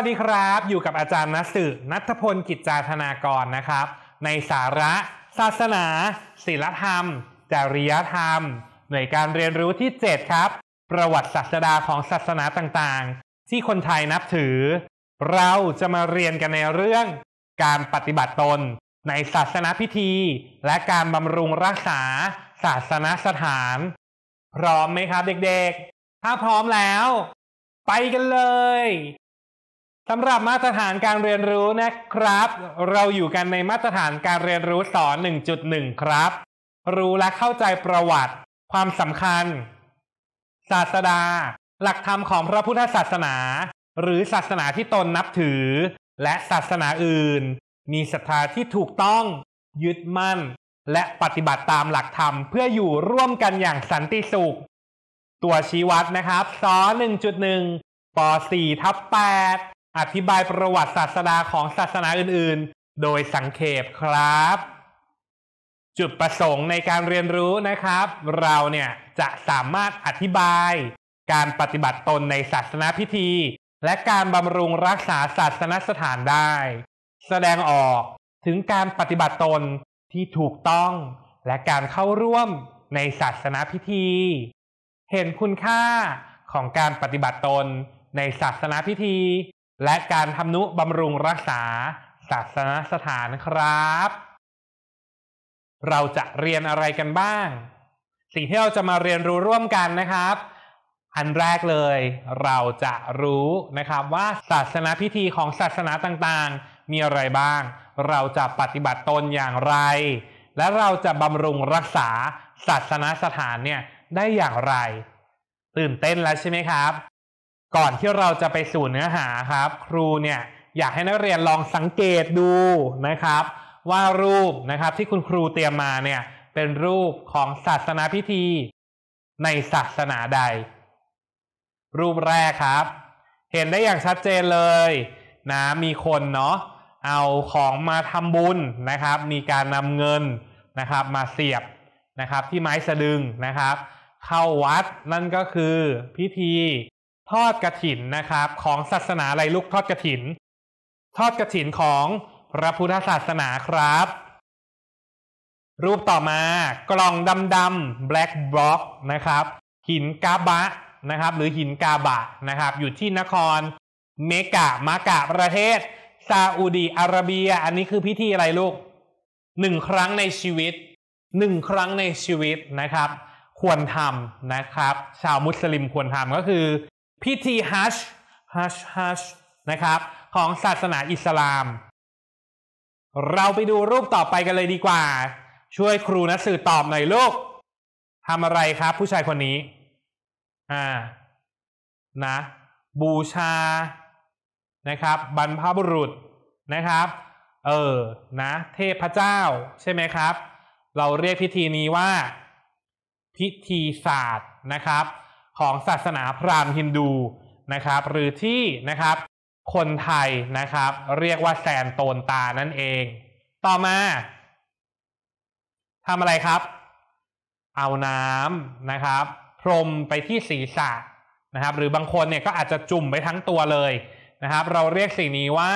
วัสดีครับอยู่กับอาจารย์นัสอนัทพลกิจจาธนากรนะครับ ในสาระ ศาสนา ศิลธรรม จริยธรรมหน่วยการเรียนรู้ที่ 7 ครับ ประวัติศาสดาของศาสนาต่างๆ ที่คนไทยนับถือ เราจะมาเรียนกันในเรื่อง การปฏิบัติตน ในศาสนาพิธี และการบำรุงรักษาศาสนสถาน พร้อมไหมครับเด็กๆ ถ้าพร้อมแล้ว ไปกันเลยสำหรับมาตรฐานการเรียนรู้นะครับ เราอยู่กันในมาตรฐานการเรียนรู้สอน1.1 ครับ รู้และเข้าใจประวัติ ความสำคัญ ศาสดาหลักธรรมของพระพุทธศาสนา หรือศาสนาที่ตนนับถือ และศาสนาอื่น มีศรัทธาที่ถูกต้อง ยึดมั่น และปฏิบัติตามหลักธรรมเพื่ออยู่ร่วมกันอย่างสันติสุข ตัวชี้วัดนะครับสอน1.1ป .4 ทับ8อธิบายประวัติศาสนาของศาสนาอื่น ๆ โดยสังเขปครับ จุดประสงค์ในการเรียนรู้นะครับ เราเนี่ยจะสามารถอธิบายการปฏิบัติตนในศาสนาพิธี และการบำรุงรักษาศาสนสถานได้ แสดงออกถึงการปฏิบัติตนที่ถูกต้องและการเข้าร่วมในศาสนาพิธี เห็นคุณค่าของการปฏิบัติตนในศาสนาพิธีและการทำนุบำรุงรักษาศาสนสถานครับ เราจะเรียนอะไรกันบ้าง สิ่งที่เราจะมาเรียนรู้ร่วมกันนะครับ อันแรกเลย เราจะรู้นะครับว่าศาสนาพิธีของศาสนาต่างๆมีอะไรบ้าง เราจะปฏิบัติตนอย่างไร และเราจะบำรุงรักษาศาสนสถานเนี่ยได้อย่างไร ตื่นเต้นแล้วใช่ไหมครับก่อนที่เราจะไปสู่เนื้อหาครับ ครูเนี่ยอยากให้นักเรียนลองสังเกตดูนะครับ ว่ารูปนะครับที่คุณครูเตรียมมาเนี่ยเป็นรูปของศาสนาพิธี ในศาสนาใด รูปแรกครับ เห็นได้อย่างชัดเจนเลยนะมีคนเนาะเอาของมาทำบุญนะครับ มีการนำเงินนะครับ มาเสียบนะครับที่ไม้สะดึงนะครับเข้าวัดนั่นก็คือพิธีทอดกระถินนะครับของศาสนาอะไรลูกทอดกระถิน ทอดกระถินของพระพุทธศาสนาครับ รูปต่อมากล่องดำๆ black block นะครับ หินกาบะนะครับ หรือหินกาบะนะครับ อยู่ที่นคร เมกามากะประเทศ ซาอุดีอาระเบีย อันนี้คือพิธีอะไรลูกหนึ่งครั้งในชีวิตหนึ่งครั้งในชีวิตนะครับ ควรทำนะครับ ชาวมุสลิมควรทำก็คือพิธีฮัชฮัชฮัชนะครับ ของศาสนาอิสลาม เราไปดูรูปต่อไปกันเลยดีกว่า ช่วยครูนักสื่อตอบหน่อยลูกทำอะไรครับผู้ชายคนนี้อ่านะ บูชา นะครับ บรรพบุรุษนะครับ เออนะเทพเจ้า ใช่ไหมครับ เราเรียกพิธีนี้ว่า พิธีศาสตร์นะครับของศาสนาพราหมณ์ฮินดูนะครับ หรือที่นะครับคนไทยนะครับ เรียกว่าแซนโตนตานั่นเอง ต่อมาทำอะไรครับ เอาน้ำนะครับ พรมไปที่ศีรษะนะครับ หรือบางคนเนี่ยก็อาจจะจุ่มไปทั้งตัวเลยนะครับ เราเรียกสิ่งนี้ว่า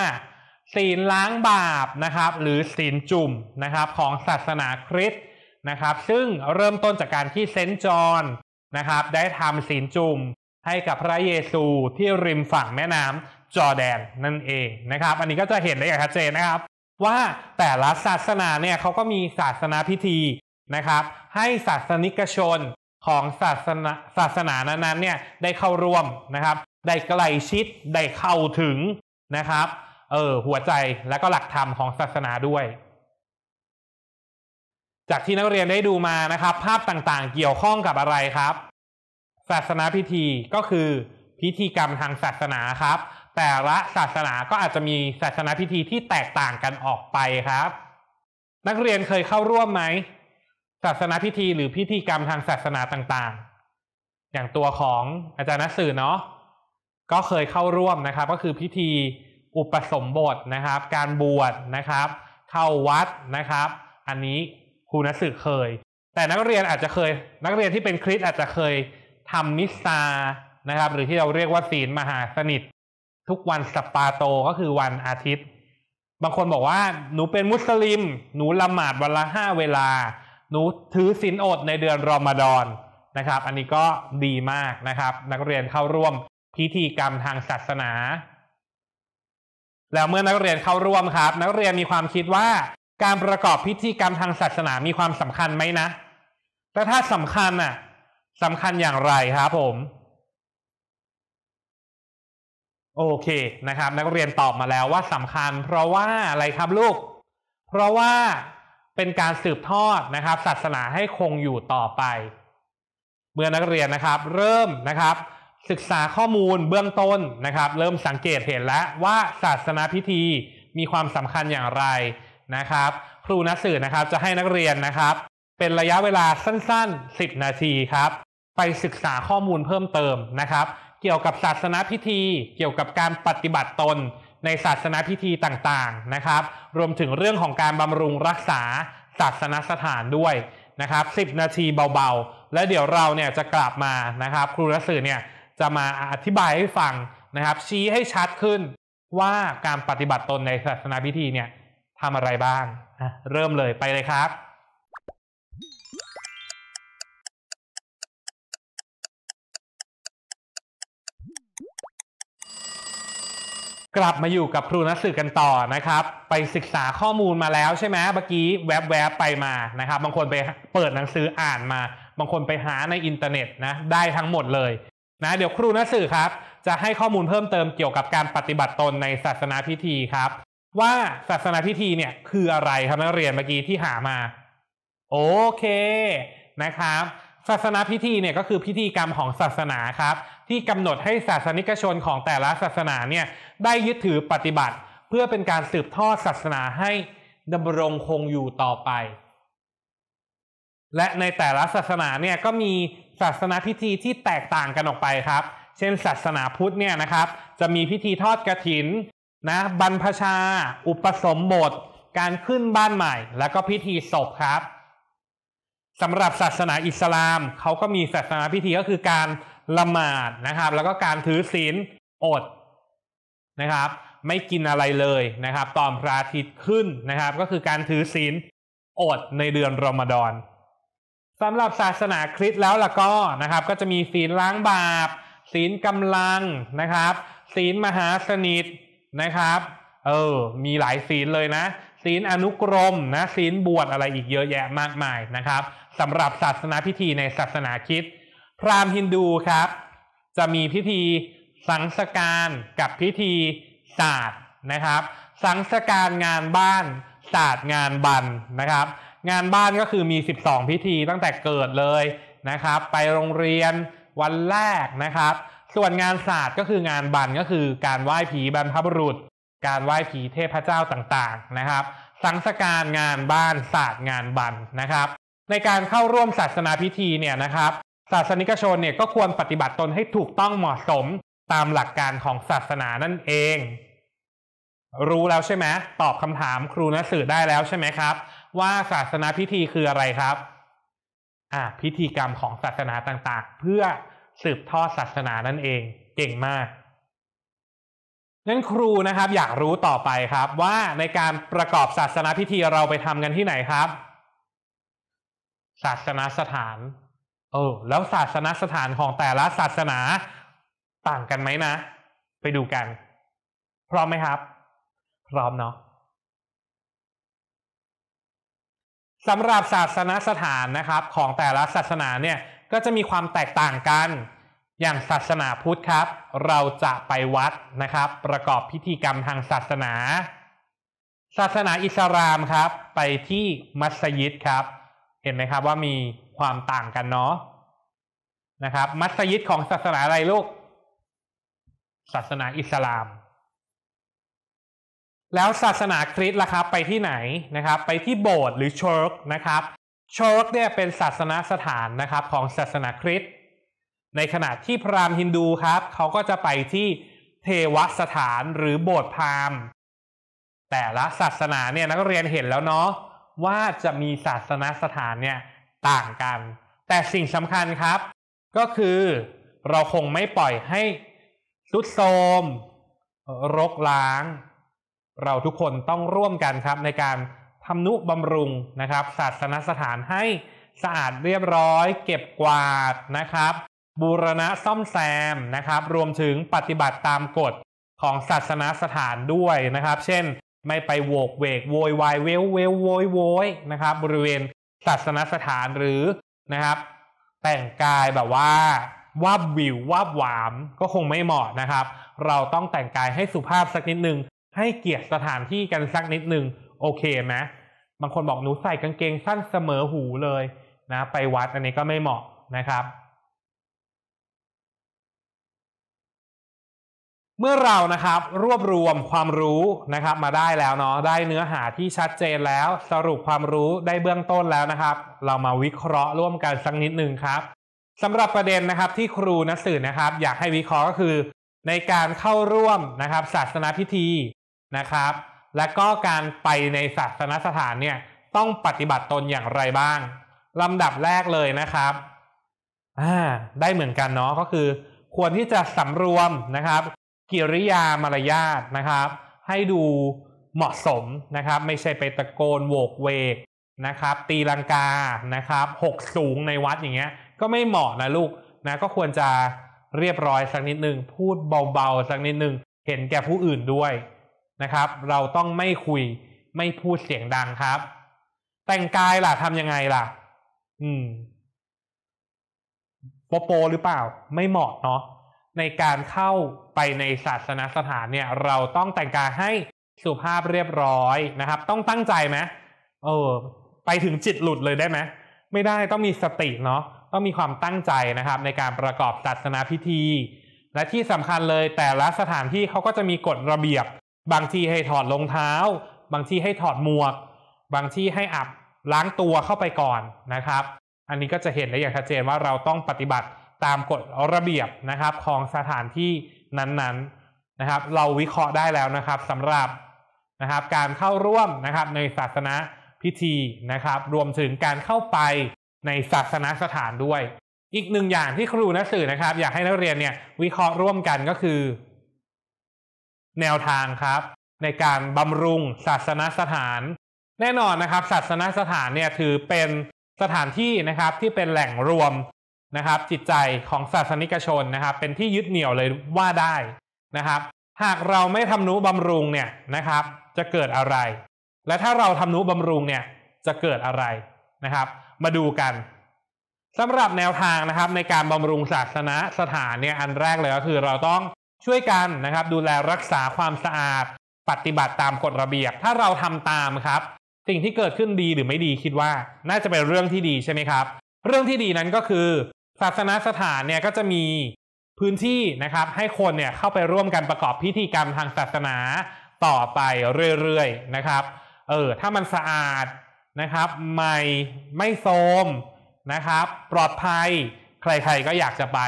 ศีลล้างบาปนะครับ หรือศีลจุ่มนะครับของศาสนาคริสต์นะครับ ซึ่งเริ่มต้นจากการที่เซนจอนนะครับได้ทำศีลจุ่มให้กับพระเยซูที่ริมฝั่งแม่น้ำจอแดน นั่นเองนะครับ อันนี้ก็จะเห็นได้อย่างชัดเจนนะครับ ว่าแต่ละศาสนาเนี่ยเขาก็มีศาสนาพิธีนะครับ ให้ศาสนิกชนของศาสนาศาสนานั้นๆเนี่ยได้เข้าร่วมนะครับได้ใกล้ชิด ได้เข้าถึงนะครับเออหัวใจและก็หลักธรรมของศาสนาด้วยจากที่นักเรียนได้ดูมานะครับ ภาพต่างๆ เกี่ยวข้องกับอะไรครับ ศาสนาพิธีก็คือ พิธีกรรมทางศาสนาครับ แต่ละศาสนาก็อาจจะมีศาสนาพิธีที่แตกต่างกันออกไปครับ นักเรียนเคยเข้าร่วมไหมศาสนาพิธีหรือพิธีกรรมทางศาสนาต่าง ๆ อย่างตัวของอาจารย์นัสื่อเนาะก็เคยเข้าร่วมนะครับ ก็คือพิธีอุปสมบทนะครับ การบวชนะครับ เข้าวัดนะครับ อันนี้ครูนัสึเคย แต่นักเรียนอาจจะเคย นักเรียนที่เป็นคริสอาจจะเคยทำมิซานะครับ หรือที่เราเรียกว่าศีลมหาสนิท ทุกวันสปปาโตก็คือวันอาทิตย์ บางคนบอกว่าหนูเป็นมุสลิม หนูละหมาดวันละห้าเวลา หนูถือศีลอดในเดือนรอมฎอนนะครับ อันนี้ก็ดีมากนะครับ นักเรียนเข้าร่วมพิธีกรรมทางศาสนา แล้วเมื่อนักเรียนเข้าร่วมครับ นักเรียนมีความคิดว่าการประกอบพิธีกรรมทางศาสนามีความสำคัญไหมนะ แต่ถ้าสำคัญน่ะสำคัญอย่างไรครับผม โอเคนะครับ นักเรียนตอบมาแล้วว่าสำคัญ เพราะว่าอะไรครับลูก เพราะว่าเป็นการสืบทอดนะครับ ศาสนาให้คงอยู่ต่อไป เมื่อนักเรียนนะครับ เริ่มนะครับ ศึกษาข้อมูลเบื้องต้นนะครับ เริ่มสังเกตเห็นแล้วว่า ศาสนาพิธีมีความสำคัญอย่างไรนะครับครูนักสื่อนะครับจะให้นักเรียนนะครับเป็นระยะเวลาสั้นๆ 10 นาทีครับไปศึกษาข้อมูลเพิ่มเติมนะครับเกี่ยวกับศาสนาพิธี เกี่ยวกับการปฏิบัติตนในศาสนาพิธีต่างๆนะครับรวมถึงเรื่องของการบำรุงรักษาศาสนสถานด้วยนะครับ10 นาทีเบาๆ และเดี๋ยวเราเนี่ยจะกลับมานะครับ ครูนักสื่อเนี่ยจะมาอธิบายให้ฟังนะครับชี้ให้ชัดขึ้นว่าการปฏิบัติตนในศาสนาพิธีเนี่ยทำอะไรบ้าง เริ่มเลยไปเลยครับ กลับมาอยู่กับครูนักสือกันต่อนะครับ ไปศึกษาข้อมูลมาแล้วใช่ไหมเมื่อกี้แวบๆบไปมานะครับ บางคนไปเปิดหนังสืออ่านมา บางคนไปหาในอินเทอร์เน็ตนะ ได้ทั้งหมดเลย นะ เดี๋ยวครูนักสือครับ จะให้ข้อมูลเพิ่มเติมเกี่ยวกับการปฏิบัติตนในศาสนาพิธีครับว่าศาสนาพิธีเนี่ยคืออะไรครับนักเรียนเมื่อกี้ที่หามา โอเค นะครับ ศาสนาพิธีเนี่ยก็คือพิธีกรรมของศาสนาครับ ที่กำหนดให้ศาสนิกชนของแต่ละศาสนาเนี่ยได้ยึดถือปฏิบัติ เพื่อเป็นการสืบทอดศาสนาให้ดำรงคงอยู่ต่อไป และในแต่ละศาสนาเนี่ยก็มีศาสนาพิธีที่แตกต่างกันออกไปครับ เช่น ศาสนาพุทธเนี่ยนะครับ จะมีพิธีทอดกรถินนะบรรพชาอุปสมบท การขึ้นบ้านใหม่ แล้วก็พิธีศพครับสำหรับศาสนาอิสลามเขาก็มีศาสนาพิธีก็คือการละหมาดนะครับ แล้วก็การถือศีลอดนะครับ ไม่กินอะไรเลยนะครับ ตอนพระอาทิตย์ขึ้นนะครับ ก็คือการถือศีลอดในเดือนรอมฎอนสำหรับศาสนาคริสต์แล้วล่ะก็นะครับ ก็จะมีศีลล้างบาปศีลกำลังนะครับ ศีลมหาสนิทนะครับ เออ มีหลายศีลเลยนะ ศีลอนุกรมนะ ศีลบวชอะไรอีกเยอะแยะมากมายนะครับสำหรับศาสนาพิธีในศาสนาคิดพราหมณ์ฮินดูครับ จะมีพิธีสังสการกับพิธีศาสตร์นะครับ สังสการงานบ้านศาสตร์งานบันนะครับ งานบ้านก็คือมี 12 พิธีตั้งแต่เกิดเลยนะครับ ไปโรงเรียนวันแรกนะครับส่วนงานศาสตร์ก็คืองานบันก็คือการไหว้ผีบรรพบุรุษ การไหว้ผีเทพเจ้าต่างๆนะครับ สังสการงานบ้านศาสตร์งานบันนะครับ ในการเข้าร่วมศาสนาพิธีเนี่ยนะครับ ศาสนิกชนเนี่ยก็ควรปฏิบัติตนให้ถูกต้องเหมาะสมตามหลักการของศาสนานั่นเอง รู้แล้วใช่ไหมตอบคำถามครูนักสื่อได้แล้วใช่ไหมครับ ว่าศาสนาพิธีคืออะไรครับอ่าพิธีกรรมของศาสนาต่าง ๆ เพื่อสืบทอดศาสนานั่นเองเก่งมากนั้นครูนะครับอยากรู้ต่อไปครับว่าในการประกอบศาสนาพิธีเราไปทำกันที่ไหนครับ ศาสนาสถานโอ้แล้วศาสนาสถานของแต่ละศาสนาต่างกันไหมนะ ไปดูกัน พร้อมไหมครับ พร้อมเนาะสำหรับศาสนาสถานนะครับ ของแต่ละศาสนาเนี่ย ก็จะมีความแตกต่างกันอย่างศาสนาพุทธครับ เราจะไปวัดนะครับ ประกอบพิธีกรรมทางศาสนา ศาสนาอิสลามครับไปที่มัสยิดครับ เห็นไหมครับว่ามีความต่างกันเนาะนะครับ มัสยิดของศาสนาอะไรลูก ศาสนาอิสลาม แล้วศาสนาคริสต์ล่ะครับ ไปที่ไหนนะครับไปที่โบสถ์หรือเชิร์กนะครับเชิร์กเนี่ยเป็นศาสนาสถานนะครับของศาสนาคริสต์ในขณะที่พราหมณ์ฮินดูครับ เขาก็จะไปที่เทวสถานหรือโบสถ์พราหมณ์แต่ละศาสนาเนี่ยนักเรียนเห็นแล้วเนาะว่าจะมีศาสนสถานเนี่ยต่างกัน แต่สิ่งสำคัญครับ ก็คือเราคงไม่ปล่อยให้ทุดโทมรกล้าง เราทุกคนต้องร่วมกันครับในการทำนุบำรุงนะครับ ศาสนสถานให้ สะอาดเรียบร้อย เก็บกวาดนะครับบูรณะซ่อมแซมนะครับ รวมถึงปฏิบัติตามกฎของศาสนาสถานด้วยนะครับ เช่น ไม่ไปโวกเวกโวยวายเวลเวลโวยโวยนะครับ บริเวณศาสนาสถานหรือนะครับ แต่งกายแบบว่า วับวิววับหวามก็คงไม่เหมาะนะครับ เราต้องแต่งกายให้สุภาพสักนิดหนึ่งให้เกียรติสถานที่กันสักนิดหนึ่งโอเคไหมบางคนบอกหนูใส่กางเกงสั้นเสมอหูเลยนะไปวัดอันนี้ก็ไม่เหมาะนะครับเมื่อเรานะครับ รวบรวมความรู้นะครับ มาได้แล้วเนาะได้เนื้อหาที่ชัดเจนแล้ว สรุปความรู้ได้เบื้องต้นแล้วนะครับ เรามาวิเคราะห์ร่วมกันสักนิดนึงครับสำหรับประเด็นนะครับ ที่ครูนักสื่อนะครับ อยากให้วิเคราะห์ก็คือในการเข้าร่วมนะครับ ศาสนาพิธีนะครับ และก็การไปในศาสนสถานเนี่ย ต้องปฏิบัติตนอย่างไรบ้างลำดับแรกเลยนะครับอ่าได้เหมือนกันเนาะก็คือ ควรที่จะสำรวมนะครับกิริยามารยาทนะครับ ให้ดูเหมาะสมนะครับ ไม่ใช่ไปตะโกนโวกเวกนะครับ ตีลังกานะครับหกสูงในวัดอย่างเงี้ย ก็ไม่เหมาะนะลูก นะ ก็ควรจะเรียบร้อยสักนิดหนึ่งพูดเบาๆสักนิดหนึ่งเห็นแก่ผู้อื่นด้วยนะครับ เราต้องไม่คุยไม่พูดเสียงดังครับ แต่งกายล่ะทำยังไงล่ะ อืมโปโปหรือเปล่า ไม่เหมาะเนาะในการเข้าไปในศาสนสถานเนี่ย เราต้องแต่งกายให้สุภาพเรียบร้อยนะครับ ต้องตั้งใจไหมเออ ไปถึงจิตหลุดเลยได้ไหมไม่ได้ต้องมีสติเนาะต้องมีความตั้งใจนะครับ ในการประกอบศาสนาพิธี และที่สำคัญเลยแต่ละสถานที่เขาก็จะมีกฎระเบียบ บางที่ให้ถอดรองเท้า บางที่ให้ถอดหมวก บางที่ให้อับล้างตัวเข้าไปก่อนนะครับ อันนี้ก็จะเห็นได้อย่างชัดเจนว่าเราต้องปฏิบัติตามกฎระเบียบนะครับของสถานที่นั้น ๆนะครับ เราวิเคราะห์ได้แล้วนะครับสำหรับนะครับการเข้าร่วมนะครับ ในศาสนาพิธีนะครับ รวมถึงการเข้าไปในศาสนาสถานด้วย อีกหนึ่งอย่างที่ครูนักสื่อนะครับ อยากให้นักเรียนเนี่ย วิเคราะห์ร่วมกันก็คือ แนวทางครับ ในการบำรุงศาสนาสถาน แน่นอนนะครับ ศาสนาสถานเนี่ยถือเป็นสถานที่นะครับที่เป็นแหล่งรวมนะครับจิตใจของศาสนิกชนนะครับ เป็นที่ยึดเหนี่ยวเลยว่าได้นะครับ หากเราไม่ทำนุบำรุงเนี่ยนะครับจะเกิดอะไร และถ้าเราทำนุบำรุงเนี่ยจะเกิดอะไรนะครับ มาดูกันสำหรับแนวทางนะครับ ในการบำรุงศาสนาสถานเนี่ยอันแรกเลยก็คือเราต้องช่วยกันนะครับ ดูแลรักษาความสะอาด ปฏิบัติตามกฎระเบียบถ้าเราทำตามครับ สิ่งที่เกิดขึ้นดีหรือไม่ดีคิดว่า น่าจะเป็นเรื่องที่ดีใช่ไหมครับ เรื่องที่ดีนั้นก็คือศาสนสถานเนี่ยก็จะมีพื้นที่นะครับ ให้คนเนี่ยเข้าไปร่วมกันประกอบพิธีกรรม ทางศาสนาต่อไปเรื่อยๆนะครับเออถ้ามันสะอาดนะครับใหม่ไม่โทมนะครับ ปลอดภัยใครๆก็อยากจะไป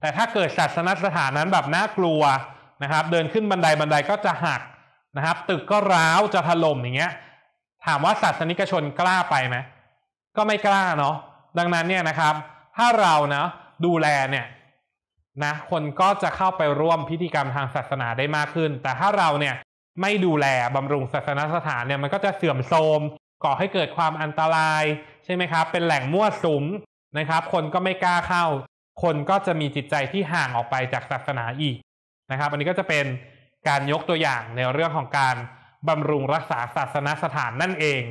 แต่ถ้าเกิดศาสนสถานนั้นแบบน่ากลัวนะครับ เดินขึ้นบันไดบันไดก็จะหักนะครับ ตึกก็ร้าว จะถล่มอย่างเงี้ยถามว่าศาสนิกชนกล้าไปไหมก็ไม่กล้าเนาะดังนั้นเนี่ยนะครับถ้าเรานะดูแลเนี่ยนะคนก็จะเข้าไปร่วมพิธีกรรมทางศาสนาได้มากขึ้น แต่ถ้าเราเนี่ยไม่ดูแลบำรุงศาสนสถานเนี่ยมันก็จะเสื่อมโทรม ก่อให้เกิดความอันตรายใช่ไหมครับ เป็นแหล่งมั่วสุมนะครับ คนก็ไม่กล้าเข้า คนก็จะมีจิตใจที่ห่างออกไปจากศาสนาอีกนะครับอันนี้ก็จะเป็นการยกตัวอย่างในเรื่องของการบำรุงรักษาศาสนสถานนั่นเอง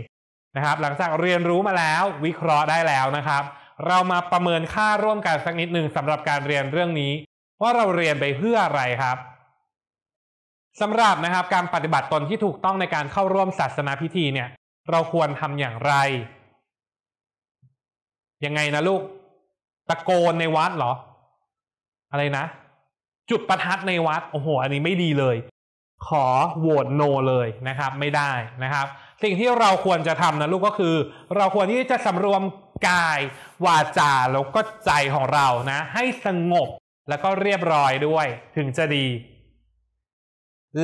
นะครับหลังจากเรียนรู้มาแล้ววิเคราะห์ได้แล้วนะครับเรามาประเมินค่าร่วมกันสักนิดหนึ่งสำหรับการเรียนเรื่องนี้ ว่าเราเรียนไปเพื่ออะไรครับสำหรับนะครับ การปฏิบัติตนที่ถูกต้องในการเข้าร่วมศาสนาพิธีเนี่ย เราควรทำอย่างไร ยังไงนะลูกตะโกนในวัดเหรอ อะไรนะจุดประทัดในวัดโอ้โห อันนี้ไม่ดีเลย ขอโหวตโนเลยนะครับ ไม่ได้นะครับ สิ่งที่เราควรจะทำนะลูกก็คือ เราควรที่จะสำรวมกายวาจาแล้วก็ใจของเรานะ ให้สงบแล้วก็เรียบร้อยด้วยถึงจะดี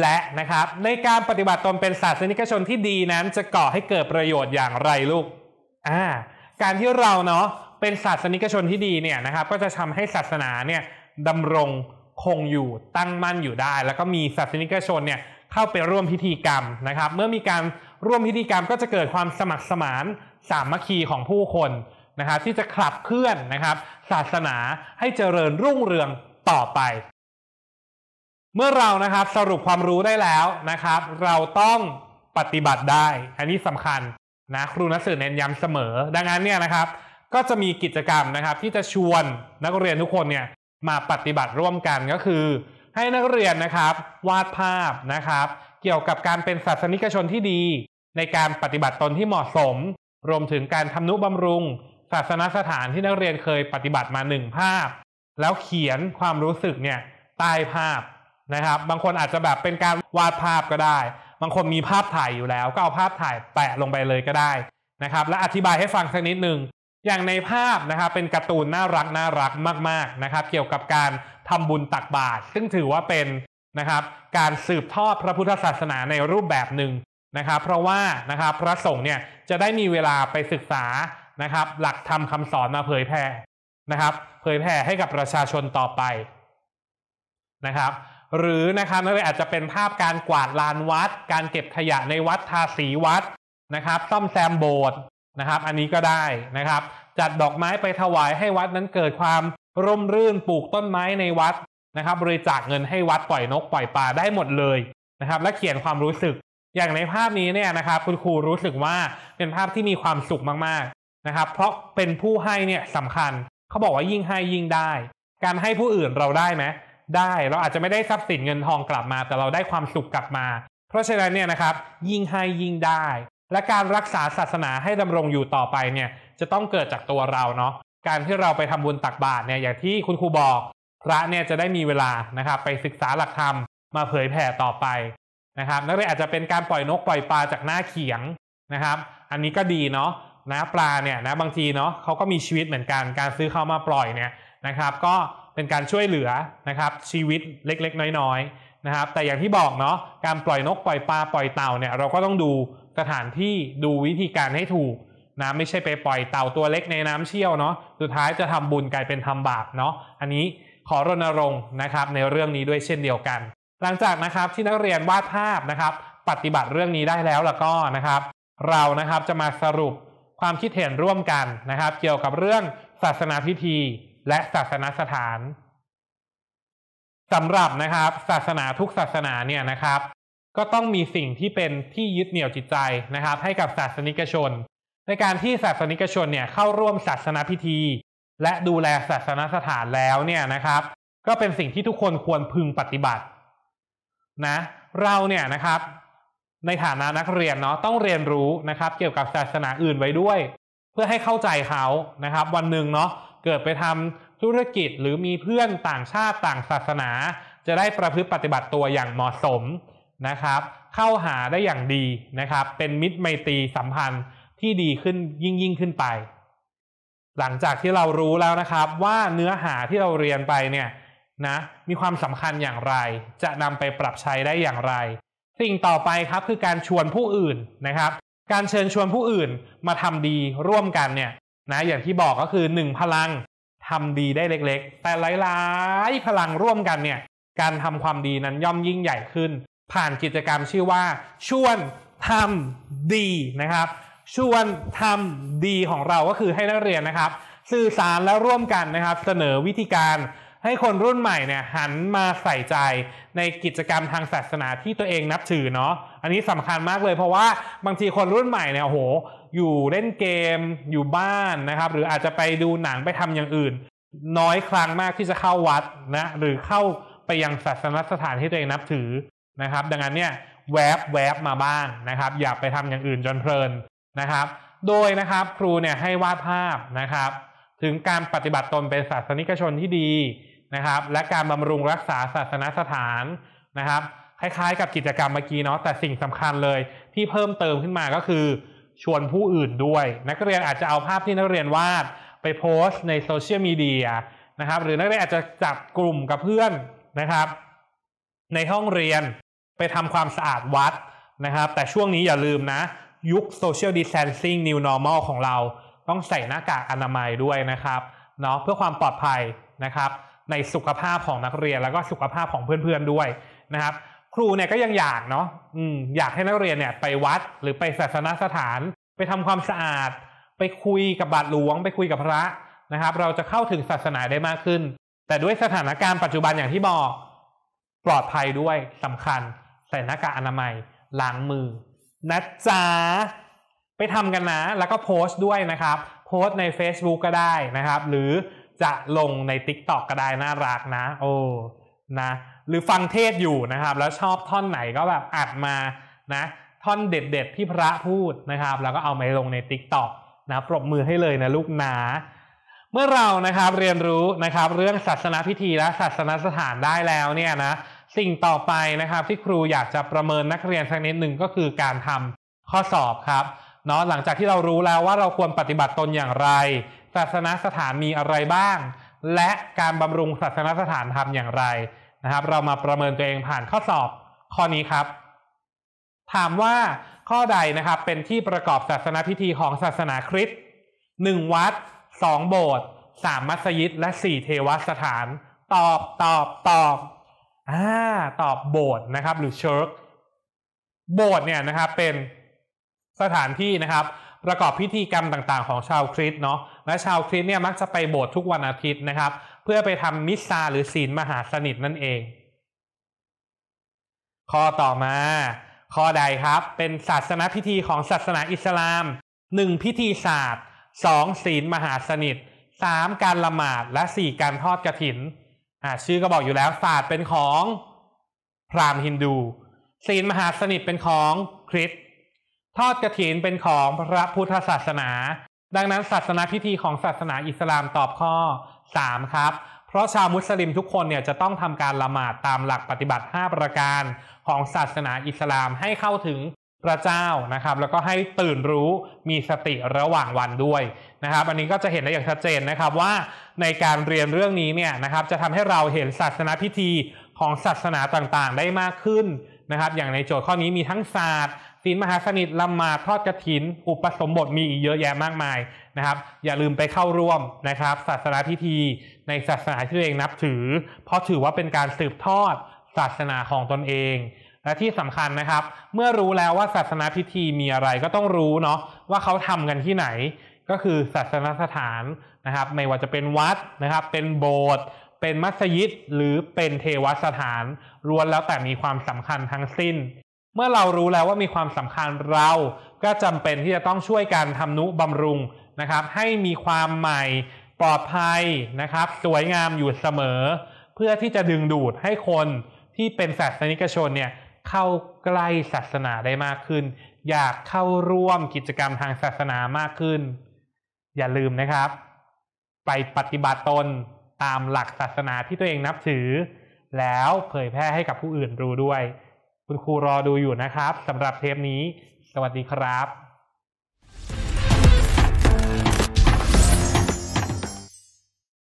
และนะครับ ในการปฏิบัติตนเป็นศาสนิกชนที่ดี นั้น จะก่อให้เกิดประโยชน์อย่างไรลูกอ่าการที่เราเนาะเป็นศาสนิกชนที่ดีเนี่ยนะครับ ก็จะทำให้ศาสนาเนี่ยดำรงคงอยู่ตั้งมั่นอยู่ได้ แล้วก็มีศาสนิกชนเนี่ย เข้าไปร่วมพิธีกรรมนะครับ เมื่อมีการร่วมพิธีกรรมก็จะเกิดความสมัครสมานสามมัคคีของผู้คนนะครับที่จะขับเคลื่อนนะครับ ศาสนาให้เจริญรุ่งเรืองต่อไป เมื่อเรานะครับสรุปความรู้ได้แล้วนะครับ เราต้องปฏิบัติได้ อันนี้สำคัญนะครูนักสื่อเน้นย้ำเสมอ ดังนั้นเนี่ยนะครับ ก็จะมีกิจกรรมนะครับ ที่จะชวนนักเรียนทุกคนเนี่ยมาปฏิบัติร่วมกันก็คือ ให้นักเรียนนะครับ วาดภาพนะครับ เกี่ยวกับการเป็นศาสนิกชนที่ดีในการปฏิบัติตนที่เหมาะสมรวมถึงการทำนุบำรุงศาสนสถานที่นักเรียนเคยปฏิบัติมาหนึ่งภาพ แล้วเขียนความรู้สึกเนี่ยใต้ภาพนะครับบางคนอาจจะแบบเป็นการวาดภาพก็ได้ บางคนมีภาพถ่ายอยู่แล้วก็เอาภาพถ่ายแปะลงไปเลยก็ได้นะครับและอธิบายให้ฟังสักนิดหนึ่ง อย่างในภาพนะครับเป็นการ์ตูนน่ารักน่ารักมากๆนะครับเกี่ยวกับการทำบุญตักบาตรซึ่งถือว่าเป็นนะครับการสืบทอดพระพุทธศาสนาในรูปแบบหนึ่งนะครับ เพราะว่านะครับพระสงฆ์เนี่ยจะได้มีเวลาไปศึกษานะครับ หลักธรรมคาสอนมาเผยแพร่นะครับ เผยแพร่ให้กับประชาชนต่อไป นะครับ หรือนะครับนั่นอาจจะเป็นภาพการกวาดลานวัด การเก็บขยะในวัดทาสีวัดนะครับซ่อมแซมโบสถ์นะครับ อันนี้ก็ได้นะครับ จัดดอกไม้ไปถวายให้วัดนั้นเกิดความร่มรื่นปลูกต้นไม้ในวัดนะครับบริจาคเงินให้วัดปล่อยนกปล่อยปลาได้หมดเลยนะครับและเขียนความรู้สึกอย่างในภาพนี้เนี่ยนะครับคุณครูรู้สึกว่าเป็นภาพที่มีความสุขมากๆนะครับเพราะเป็นผู้ให้เนี่ยสำคัญเขาบอกว่ายิ่งให้ยิ่งได้ การให้ผู้อื่นเราได้ไหมได้เราอาจจะไม่ได้ทรัพย์สินเงินทองกลับมาแต่เราได้ความสุขกลับมา เพราะฉะนั้นเนี่ยนะครับยิ่งให้ยิ่งได้ และการรักษาศาสนาให้ดำรงอยู่ต่อไปเนี่ยจะต้องเกิดจากตัวเราเนาะการที่เราไปทำบุญตักบาตรเนี่ยอย่างที่คุณครูบอก พระเนี่ยจะได้มีเวลานะครับไปศึกษาหลักธรรมมาเผยแผ่ต่อไปนะครับนักเรียนอาจจะเป็นการปล่อยนกปล่อยปลาจากหน้าเขียงนะครับ อันนี้ก็ดีเนาะนะปลาเนี่ยนะบางทีเนาะเขาก็มีชีวิตเหมือนกันการซื้อเข้ามาปล่อยเนี่ยนะครับ ก็เป็นการช่วยเหลือนะครับชีวิตเล็กๆ น้อยๆนะครับ แต่อย่างที่บอกเนาะการปล่อยนกปล่อยปลาปล่อยเต่าเนี่ยเราก็ต้องดูสถานที่ดูวิธีการให้ถูกนะไม่ใช่ไปปล่อยเต่าตัวเล็กในน้ำเชี่ยวเนาะสุดท้ายจะทำบุญกลายเป็นทำบาปเนาะอันนี้ขอรณรงค์นะครับในเรื่องนี้ด้วยเช่นเดียวกันหลังจากนะครับที่นักเรียนวาดภาพนะครับ ปฏิบัติเรื่องนี้ได้แล้วแล้วก็นะครับ เรานะครับจะมาสรุปความคิดเห็นร่วมกันนะครับ เกี่ยวกับเรื่องศาสนาพิธีและศาสนาสถานสำหรับนะครับ ศาสนาทุกศาสนาเนี่ยนะครับ ก็ต้องมีสิ่งที่เป็นที่ยึดเหนี่ยวจิตใจนะครับ ให้กับศาสนิกชน ในการที่ศาสนิกชนเนี่ยเข้าร่วมศาสนาพิธี และดูแลศาสนาสถานแล้วเนี่ยนะครับ ก็เป็นสิ่งที่ทุกคนควรพึงปฏิบัตินะเราเนี่ยนะครับในฐานะนักเรียนเนาะต้องเรียนรู้นะครับ เกี่ยวกับศาสนาอื่นไว้ด้วย เพื่อให้เข้าใจเขานะครับ วันหนึ่งเนาะเกิดไปทำธุรกิจหรือมีเพื่อนต่างชาติต่างศาสนา จะได้ประพฤติปฏิบัติตัวอย่างเหมาะสมนะครับ เข้าหาได้อย่างดีนะครับ เป็นมิตรไมตรีสัมพันธ์ที่ดีขึ้นยิ่งยิ่งขึ้นไป หลังจากที่เรารู้แล้วนะครับว่าเนื้อหาที่เราเรียนไปเนี่ยนะ มีความสำคัญอย่างไร จะนำไปปรับใช้ได้อย่างไร สิ่งต่อไปครับคือการชวนผู้อื่นนะครับ การเชิญชวนผู้อื่นมาทำดีร่วมกันเนี่ยนะ อย่างที่บอกก็คือ 1 พลังทำดีได้เล็กๆ แต่หลายๆพลังร่วมกันเนี่ย การทำความดีนั้นย่อมยิ่งใหญ่ขึ้น ผ่านกิจกรรมชื่อว่า ชวนทำดีนะครับ ชวนทำดีของเราก็คือให้นักเรียนนะครับ สื่อสารและร่วมกันนะครับ เสนอวิธีการให้คนรุ่นใหม่เนี่ย หันมาใส่ใจในกิจกรรมทางศาสนาที่ตัวเองนับถือเนาะอันนี้สำคัญมากเลยเพราะว่าบางทีคนรุ่นใหม่เนี่ยโห อยู่เล่นเกมอยู่บ้านนะครับ หรืออาจจะไปดูหนังไปทำอย่างอื่น น้อยครั้งมากที่จะเข้าวัดนะ หรือเข้าไปยังศาสนสถานที่ตัวเองนับถือนะครับ ดังนั้นเนี่ยแวบแวบมาบ้างนะครับ อย่าไปทำอย่างอื่นจนเพลินนะครับ โดยนะครับ ครูเนี่ยให้วาดภาพนะครับ ถึงการปฏิบัติตนเป็นศาสนิกชนที่ดีนะครับและการบำรุงรักษาศาสนสถานนะครับคล้ายๆกับกิจกรรมเมื่อกี้เนาะแต่สิ่งสำคัญเลย ที่เพิ่มเติมขึ้นมาก็คือ ชวนผู้อื่นด้วย นักเรียนอาจจะเอาภาพที่นักเรียนวาดไปโพสต์ในโซเชียลมีเดียนะครับหรือนักเรียนอาจจะจับกลุ่มกับเพื่อนนะครับ ในห้องเรียนไปทำความสะอาดวัดนะครับ แต่ช่วงนี้อย่าลืมนะ ยุคโซเชียลดิสแทนซิ่งนิวนอร์มอลของเรา ต้องใส่หน้ากากอนามัยด้วยนะครับเนาะเพื่อความปลอดภัยนะครับในสุขภาพของนักเรียนแล้วก็สุขภาพของเพื่อนๆด้วยนะครับ ครูเนี่ยก็ยังอยากเนาะอยากให้นักเรียนเนี่ย ไปวัดหรือไปศาสนสถาน ไปทำความสะอาด ไปคุยกับบาทหลวง ไปคุยกับพระนะครับ เราจะเข้าถึงศาสนาได้มากขึ้น แต่ด้วยสถานการณ์ปัจจุบันอย่างที่บอกปลอดภัยด้วยสำคัญใส่หน้ากากอนามัย ล้างมือนะจ๊ะไปทำกันนะแล้วก็โพสต์ด้วยนะครับ โพสต์ใน Facebook ก็ได้นะครับ หรือจะลงใน t ิ k t o k ก็ได้น่ารักนะ โอ้นะ หรือฟังเทศอยู่นะครับ แล้วชอบท่อนไหนก็แบบอัดมานะท่อนเด็ดๆที่พระพูดนะครับแล้วก็เอามาลงใน t ิ k t o k นะปรบมือให้เลยนะลูกนา เมื่อเรานะครับเรียนรู้นะครับเรื่องศาสนาพิธีและศาสนาสถานได้แล้วเนี่ยนะสิ่งต่อไปนะครับที่ครูอยากจะประเมินนักเรียนสักนิดหนึ่งก็คือการทำข้อสอบครับเนาะหลังจากที่เรารู้แล้วว่าเราควรปฏิบัติตนอย่างไรศาสนสถานมีอะไรบ้าง และการบำรุงศาสนสถานทำอย่างไรนะครับ เรามาประเมินตัวเองผ่านข้อสอบข้อนี้ครับ ถามว่าข้อใดนะครับ เป็นที่ประกอบศาสนพิธีของศาสนาคริสต์หนึ่งวัดสองโบสถ์สามมัสยิด และสี่เทวสถาน ตอบตอบตอบอ่าตอบโบสถ์นะครับหรือเชิร์กโบสถ์เนี่ยนะครับ เป็นสถานที่นะครับประกอบพิธีกรรมต่าง ๆของชาวคริสต์เนาะและชาวคริสต์เนี่ยมักจะไปโบสถ์ทุกวันอาทิตย์นะครับ เพื่อไปทำมิสซาหรือศีลมหาสนิทนั่นเอง ข้อต่อมา ข้อใดครับเป็นศาสนาพิธีของศาสนาอิสลามหนึ่งพิธีศาสตร์สองศีลมหาสนิทสามการละหมาดและสี่การทอดกระถินอ่าชื่อก็บอกอยู่แล้วศาสตร์เป็นของพราหมณ์ฮินดู ศีลมหาสนิทเป็นของคริสต์ทอดกระถินเป็นของพระพุทธศาสนา ดังนั้น ศาสนาพิธีของศาสนาอิสลามตอบข้อ3ครับเพราะชาวมุสลิมทุกคนเนี่ยจะต้องทำการละหมาดตามหลักปฏิบัติ 5 ประการของศาสนาอิสลามให้เข้าถึงพระเจ้านะครับแล้วก็ให้ตื่นรู้มีสติระหว่างวันด้วยนะครับ อันนี้ก็จะเห็นได้อย่างชัดเจนนะครับว่าในการเรียนเรื่องนี้เนี่ยนะครับจะทำให้เราเห็นศาสนาพิธีของศาสนาต่างๆ ได้มากขึ้นนะครับอย่างในโจทย์ข้อนี้มีทั้งศาสตร์ศีลมหาสนิทละหมาดทอดกระถิน อุปสมบทมีอีกเยอะแยะมากมายนะครับอย่าลืมไปเข้าร่วมนะครับ ศาสนาพิธีในศาสนาที่ตัวเองนับถือ เพราะถือว่าเป็นการสืบทอดศาสนาของตนเอง และที่สำคัญนะครับ เมื่อรู้แล้วว่าศาสนาพิธีมีอะไรก็ต้องรู้เนาะว่าเขาทำกันที่ไหน ก็คือศาสนสถานนะครับไม่ว่าจะเป็นวัดนะครับเป็นโบสถ์เป็นมัสยิดหรือเป็นเทวสถานรวนแล้วแต่มีความสำคัญทั้งสิ้นเมื่อเรารู้แล้วว่ามีความสำคัญเรา ก็จำเป็นที่จะต้องช่วยกันทำนุบำรุงนะครับ ให้มีความใหม่ปลอดภัยนะครับ สวยงาม อยู่เสมอ เพื่อที่จะดึงดูดให้คนที่เป็นศาสนิกชนเนี่ยเข้าใกล้ศาสนาได้มากขึ้น อยากเข้าร่วมกิจกรรมทางศาสนามากขึ้น อย่าลืมนะครับ ไปปฏิบัติตนตามหลักศาสนาที่ตัวเองนับถือ แล้วเผยแพร่ให้กับผู้อื่นรู้ด้วยคุณครูรอดูอยู่นะครับสำหรับเทปนี้สวัสดีครับ